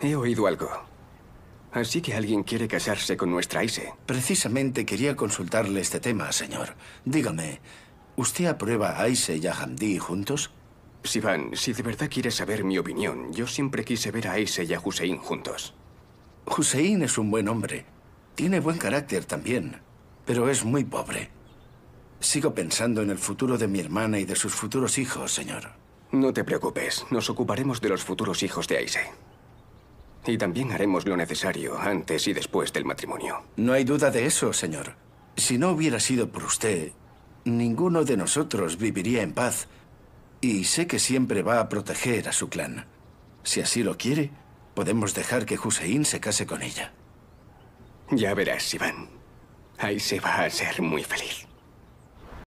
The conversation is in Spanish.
He oído algo. Así que alguien quiere casarse con nuestra Aise. Precisamente quería consultarle este tema, señor. Dígame, ¿usted aprueba a Aise y a Hamdi juntos? Sivan, si de verdad quiere saber mi opinión, yo siempre quise ver a Aise y a Hussein juntos. Hussein es un buen hombre. Tiene buen carácter también, pero es muy pobre. Sigo pensando en el futuro de mi hermana y de sus futuros hijos, señor. No te preocupes, nos ocuparemos de los futuros hijos de Aise. Y también haremos lo necesario antes y después del matrimonio. No hay duda de eso, señor. Si no hubiera sido por usted, ninguno de nosotros viviría en paz. Y sé que siempre va a proteger a su clan. Si así lo quiere, podemos dejar que Hussein se case con ella. Ya verás, Iván. Ahí se va a ser muy feliz.